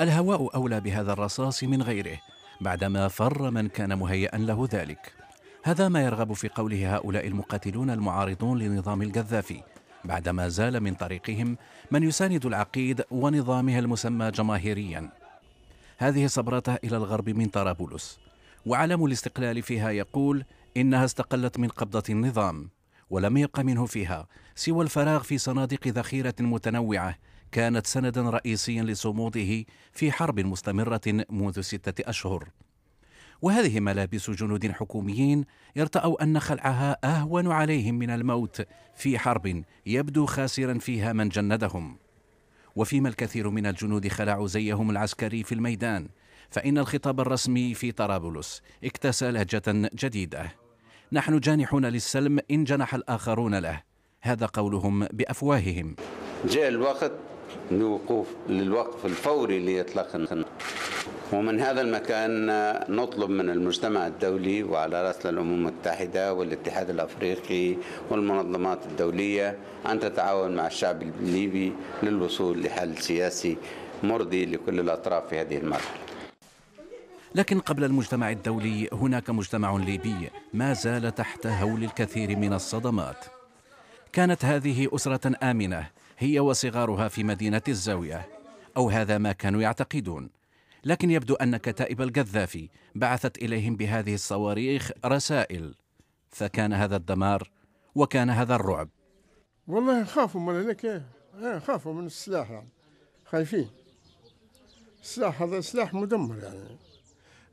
الهواء أولى بهذا الرصاص من غيره بعدما فر من كان مهيئا له ذلك هذا ما يرغب في قوله هؤلاء المقاتلون المعارضون لنظام القذافي بعدما زال من طريقهم من يساند العقيد ونظامها المسمى جماهيريا هذه صبرته إلى الغرب من طرابلس وعلم الاستقلال فيها يقول إنها استقلت من قبضة النظام ولم يبق منه فيها سوى الفراغ في صناديق ذخيرة متنوعة كانت سندا رئيسيا لصموده في حرب مستمرة منذ ستة أشهر وهذه ملابس جنود حكوميين يرتأوا أن خلعها أهون عليهم من الموت في حرب يبدو خاسرا فيها من جندهم وفيما الكثير من الجنود خلعوا زيهم العسكري في الميدان فإن الخطاب الرسمي في طرابلس اكتسى لهجة جديدة نحن جانحون للسلم إن جنح الآخرون له هذا قولهم بأفواههم جاء الوقت لوقوف للوقف الفوري لإطلاق النار ومن هذا المكان نطلب من المجتمع الدولي وعلى رأس الأمم المتحدة والاتحاد الأفريقي والمنظمات الدولية أن تتعاون مع الشعب الليبي للوصول لحل سياسي مرضي لكل الأطراف في هذه المرحلة لكن قبل المجتمع الدولي هناك مجتمع ليبي ما زال تحت هول الكثير من الصدمات كانت هذه أسرة آمنة هي وصغارها في مدينة الزاوية أو هذا ما كانوا يعتقدون لكن يبدو أن كتائب القذافي بعثت إليهم بهذه الصواريخ رسائل فكان هذا الدمار وكان هذا الرعب والله خافوا من هذاك آه، خافوا من السلاح يعني خايفين السلاح هذا سلاح مدمر يعني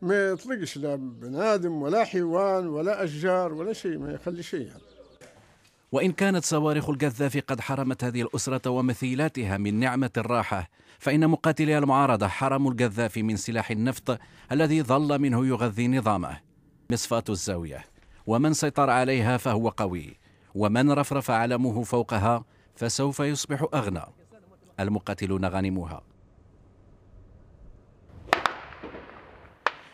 ما يطلقش لا بنادم ولا حيوان ولا أشجار ولا شيء ما يخلي شيء يعني وإن كانت صواريخ القذافي قد حرمت هذه الأسرة ومثيلاتها من نعمة الراحة فإن مقاتلي المعارضة حرموا القذافي من سلاح النفط الذي ظل منه يغذي نظامه مصفاة الزاوية ومن سيطر عليها فهو قوي ومن رفرف علمه فوقها فسوف يصبح أغنى المقاتلون غنموها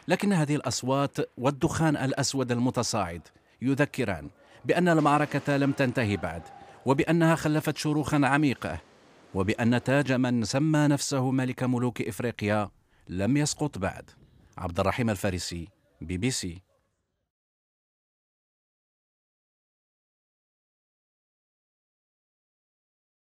لكن هذه الأصوات والدخان الأسود المتصاعد يذكران بأن المعركة لم تنتهي بعد وبأنها خلفت شروخا عميقة وبأن تاج من سمى نفسه ملك ملوك إفريقيا لم يسقط بعد عبد الرحيم الفارسي بي بي سي